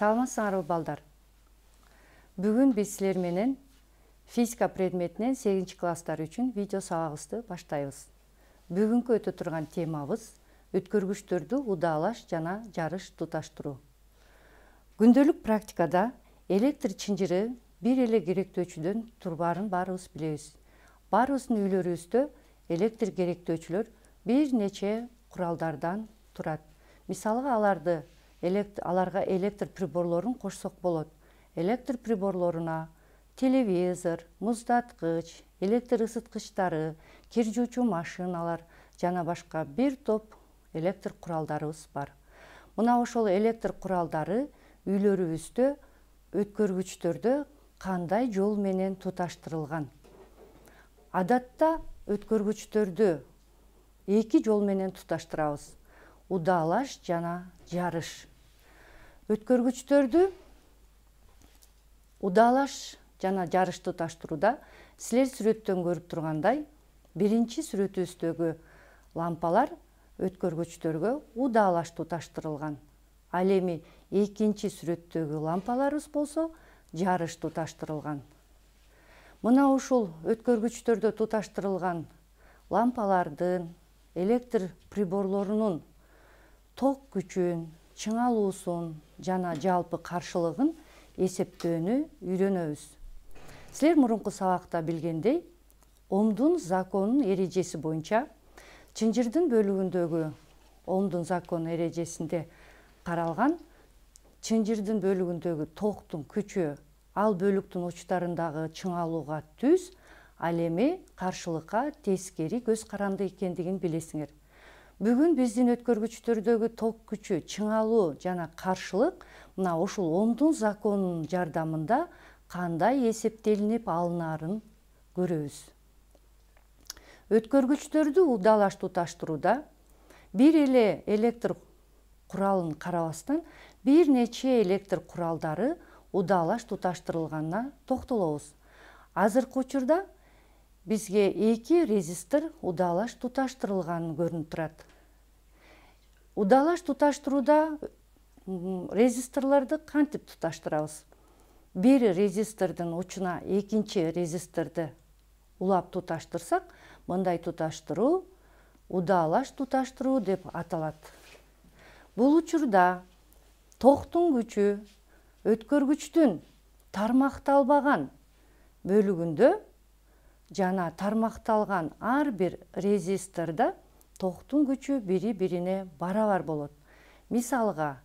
саламатсыңарбы балдар бүгүн биз силер менен физика предметинен 8 класстар үчүн видео сабагыбызды баштайбыз бүгүнкү өтө турган темабыз өткөргүчтөрдү удаалаш жана жарыш туташтыруу күндөлүк практикада электр чынжыры бир эле керектөөчүдөн турбарын баарыбыз билебиз баарыбыздын үйлөрүбүздө электр керектөөчүлөр бир нече куралдардан турат мисалга аларды Аларға аларга электр приборларын қошсоқ болот электр приборларына телевизор муздаткыч электр ұсытқыштары, кир жуучу машиналар жана башка бір топ электр куралдарыбыз бар мына ошол электр куралдары үйлөрүбүздө өткөргүчтөрдө кандай жол менен туташтырылган адатта өткөргүчтөрдү эки жол менен туташтырабыз Удалаш жана жарыш өткөргүчтөрдү удаалаш жана жарышты таштырууда силер сүрөттөн көрүп тургандай биринчи сүрөтүбүздөгү лампалар өткөргүчтөргө удаалаш туташтырылган ал эми экинчи сүрөттөгү лампаларыбыз болсо жарыш туташтырылган мына ушул өткөргүчтөрдө туташтырылган лампалардын электр приборлорунун ток күчүн чыңалуусун жана жалпы каршылыгын эсептөөнү үйрөнөбүз силер мурунку сабакта билгендей омдун законун эрежеси боюнча чынжырдын бөлүгүндөгү омдун закону эрежесинде каралган чынжырдын бөлүгүндөгү токтун күчү ал бөлүктүн учтарындагы чыңалууга түз ал эми каршылыкка тескери көз каранды экендигин билесиңер бүгүн биздин өткөргүчтөрдөгү ток күчү чыңалуу жана каршылык мына ушул ондун законунун жардамында кандай эсептелинип алынаарын көрөбүз өткөргүчтөрдү удалаш туташтырууда бир эле электр куралын карабастан бир нече электр куралдары удалаш туташтырылганына токтолобуз азыркы учурда бизге эки резистор удалаш туташтырылганы көрүнүп турат удалаш туташтырууда резисторлорду кантип туташтырабыз бир резистордун учуна экинчи резисторду улап туташтырсак мындай туташтыруу удаалаш туташтыруу деп аталат бул учурда токтун күчү өткөргүчтүн тармакталбаган бөлүгүндө жана тармакталган ар бир резисторда токтун күчү бири бирине барабар болот мисалга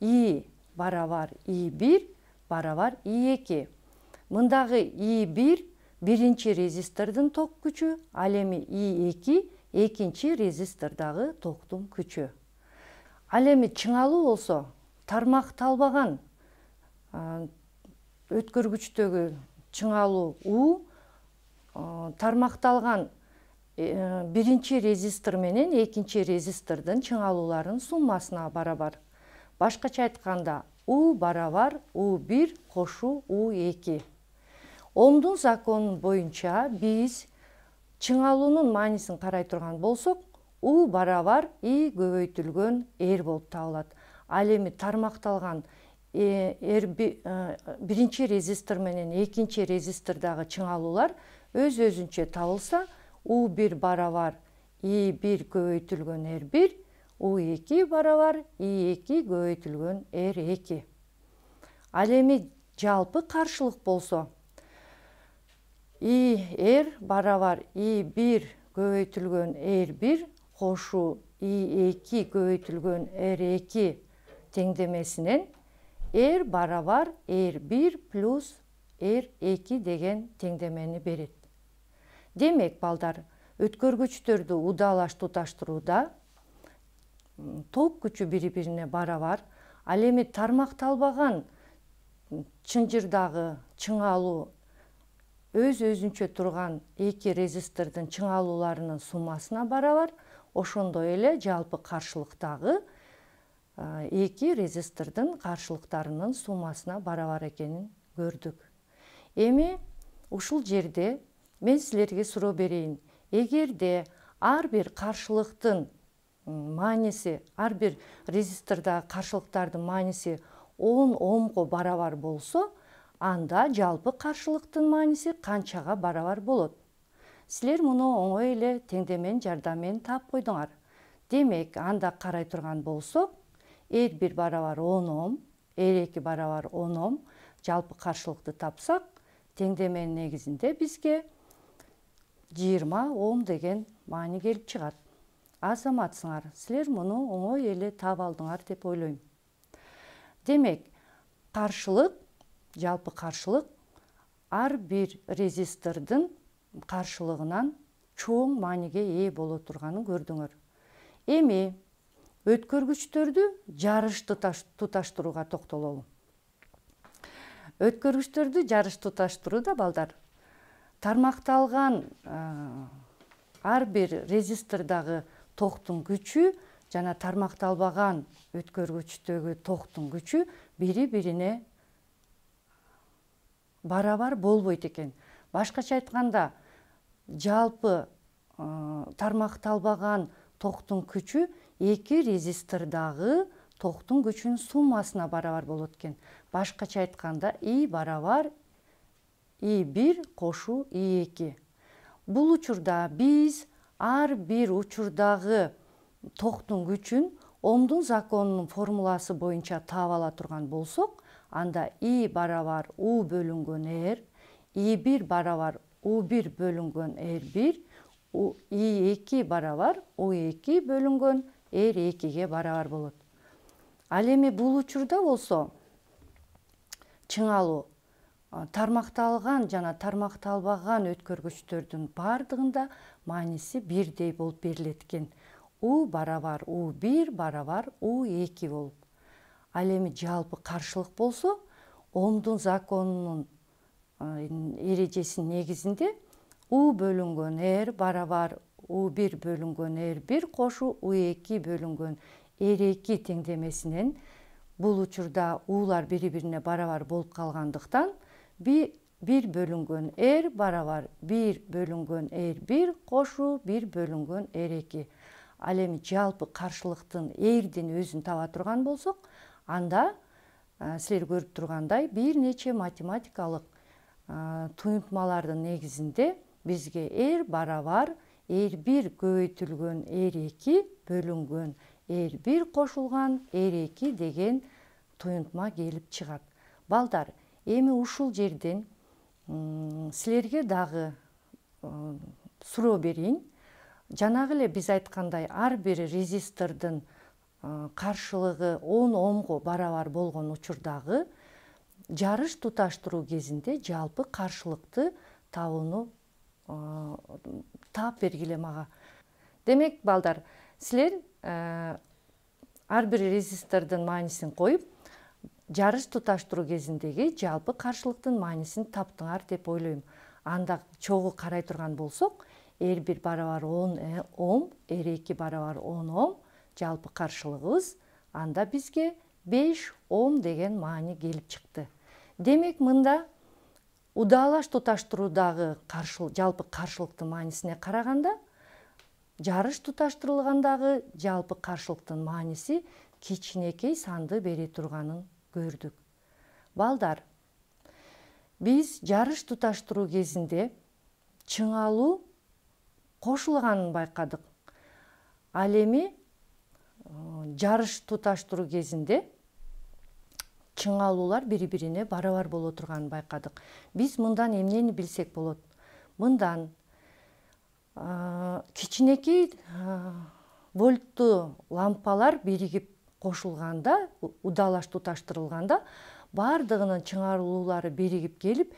и барабар и бир барабар и эки мындагы и бир биринчи резистордун ток күчү ал эми и эки экинчи резистордагы токтун күчү ал эми чыңалуу болсо тармакталбаган өткөргүчтөгү чыңалуу у тармақталған, Э, биринчи резистор менен экинчи резистордун чыңалууларынын суммасына барабар башкача айтканда у барабар у бир кошуу у эки омдун закону боюнча биз чыңалуунун маанисин карай турган болсок у барабар и көбөйтүлгөн эр болуп табылат ал эми тармакталган э, эр э, биринчи резистор менен экинчи резистордагы чыңалуулар өз өзүнчө табылса U1 баравар, 1 көбөйтүлгөн R1, U2 барабар E2 көбөйтүлгөн R2. Ал эми жалпы каршылык болсо, р баравар, И1 көбөйтүлгөн R1 кошуу И2 көбөйтүлгөн R2 теңдемесинен R R1 плюс R2 деген теңдемени берет демек балдар өткөргүчтөрдү удаалаш туташтырууда ток күчү бири бирине барабар ал эми тармакталбаган чынжырдагы чыңалуу өз өзүнчө турган эки резистордун чыңалууларынын суммасына барабар ошондой эле жалпы каршылыктагы эки резистордун каршылыктарынын суммасына барабар экенин көрдүк эми ушул жерде мен сілерге сұрау берейін егер де әрбір қарсылықтың манесе ар бир қаршылықтардың каршылыктардын 10 он омго барабар болсо анда жалпы каршылыктын мааниси қанчаға барабар болып. Сілер мұны оңой эле теңдемен жардаммен тап таап койдуңар демек анда қарай тұрған болсок эр бир барабар он ом эр эки барабар он ом жалпы каршылыкты тапсақ, теңдеменин негізінде бизге 20 ом деген маани келип чыгат азаматсыңар силер муну оңой эле таап алдыңар деп ойлойм демек каршылык жалпы каршылык ар бир резистордун каршылыгынан чоң мааниге ээ боло турганын көрдүңөр эми өткөргүчтөрдү жарыш туташтырууга токтололу өткөргүчтөрдү жарыш туташтырууда балдар тармакталган э, ар бир резистрдагы токтун күчү жана тармакталбаган өткөргүчтөгү токтун күчү бири бирине барабар болбойт экен башкача айтканда жалпы э, тармакталбаган токтун күчү эки резистордагы токтун күчүнүн суммасына барабар болот экен башкача айтканда и барабар и бир кошуу и эки бул учурда биз ар бир учурдагы токтун күчүн омдун законунун формуласы боюнча таап ала турган болсок анда и барабар у бөлүнгөн р и бир барабар у бир бөлүнгөн р бир и эки барабар у эки бөлүнгөн р экиге барабар болот ал эми бул учурда болсо чыңалуу тармакталган жана тармакталбаган өткөргүчтөрдүн баардыгында мааниси бирдей болуп берилет экен у барабар у бир барабар у эки болуп ал эми жалпы каршылык болсо омдун законунун эрежесинин негизинде у бөлүнгөн эр барабар у бир бөлүнгөн р бир кошуу у эки бөлүнгөн эр эки теңдемесинен бул учурда улар бири бирине барабар болуп калгандыктан bir, bir эр r барабар бир бөлүнгөн r бир кошуу бир бөлүнгөн r эки ал эми жалпы каршылыктын рдин өзүн таба турган болсок анда ә, силер көрүп тургандай бир нече математикалык ә, негізінде негизинде бизге r барабар r бир көбөйтүлгөн r эки бөлүнгөн r бир кошулган r эки деген туюнтма келип чыгат балдар эми ушул жерден силерге дагы э, суроо берейин жанагы эле биз айткандай ар бир резистордун э, каршылыгы он омго барабар болгон учурдагы жарыш туташтыруу кезинде жалпы каршылыкты табууну э, таап бергиле мага демек балдар силер ар бир резистордун маанисин коюп жарыш туташтыруу кезиндеги жалпы каршылыктын маанисин таптыңар деп ойлойм анда чогуу карай турган болсок эр бир барабар он э, ом эр эки барабар он ом жалпы каршылыгыбыз анда бизге беш ом деген маани келип чыкты демек мында удаалаш туташтыруудагы жалпы каршылыктын маанисине караганда жарыш туташтырылгандагы жалпы каршылыктын мааниси кичинекей санды бере турганын көрдік балдар биз жарыш туташтыруу кезінде чыңалуу кошулганын байкадык ал эми жарыш туташтыруу кезінде чыңалуулар бири бирине барабар боло турганын байкадык биз мындан эмнени билсек болот мындан кичинекей вольтты лампалар биригип кошулганда удалаш туташтырылганда баардыгынын чыңалуулары биригип келип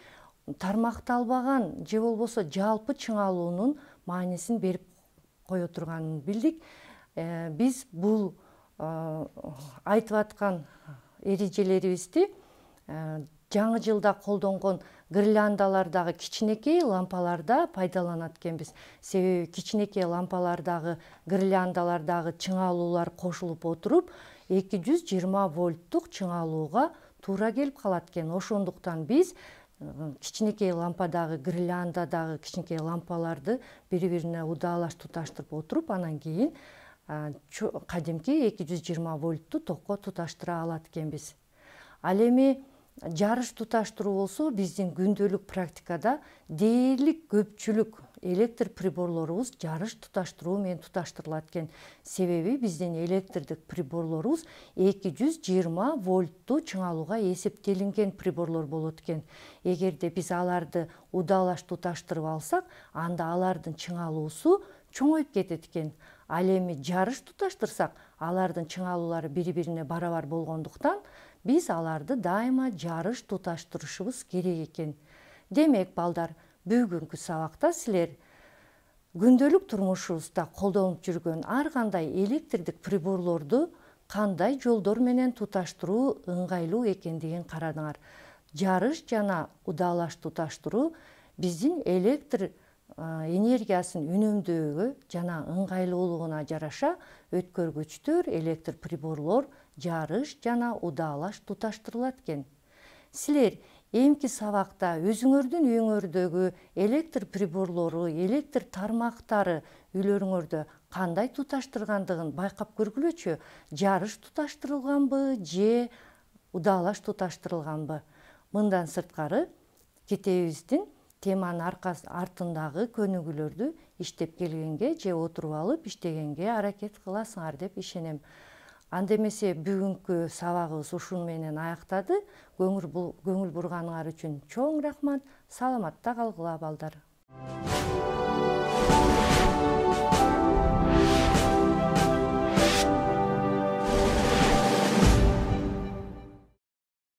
тармакталбаган же болбосо жалпы чыңалуунун маанисин берип кое турганын билдик э, биз бул э, айтып аткан эрежелерибизди э, жаңы жылда колдонгон гирляндалардагы кичинекей лампаларда пайдаланат экенбиз себеби кичинекей лампалардагы гирляндалардагы чыңалуулар кошулуп отуруп эки жүз жыйырма вольттук чыңалууга туура келип калат экен ошондуктан биз э, кичинекей лампадагы гриллиандадагы кичинекей лампаларды бири бирине удаалаш туташтырып отуруп анан кийин э, кадимки эки жүз жыйырма вольтту токко туташтыра алат экенбиз ал эми жарыш туташтыруу болсо биздин күндөлүк практикада дээрлик көпчүлүк электр приборлорубуз жарыш туташтыруу менен туташтырылат экен себеби биздин электрдик приборлорубуз эки жүз жыйырма вольтту чыңалууга эсептелинген приборлор болот экен эгерде биз аларды удаалаш туташтырып алсак анда алардын чыңалуусу чоңоюп кетет экен ал эми жарыш туташтырсак алардын чыңалуулары бири бирине барабар болгондуктан биз аларды дайыма жарыш туташтырышыбыз керек экен демек балдар бүгүнкү сабакта силер күндөлүк турмушубузда колдонуп жүргөн ар кандай электрдик приборлорду кандай жолдор менен туташтыруу ыңгайлуу экендигин карадыңар жарыш жана удаалаш туташтыруу биздин электр энергиясын үнөмдөөгө жана ыңгайлуулугуна жараша өткөргүчтөр электр приборлор жарыш жана удаалаш туташтырылат экен силер эмки сабакта өзүңөрдүн үйүңөрдөгү электр приборлору электр тармактары үйлөрүңөрдө кандай туташтыргандыгын байкап көргүлөчү жарыш туташтырылганбы же удаалаш туташтырылганбы мындан сырткары китебибиздин теманын артындагы көнүгүүлөрдү иштеп келгенге же отуруп алып иштегенге аракет кыласыңар деп ишенем андемесе бүгүнкү сабагыбыз ушун менен аяктады көңүл бурганыңар үчүн чоң рахмат саламатта калгыла балдар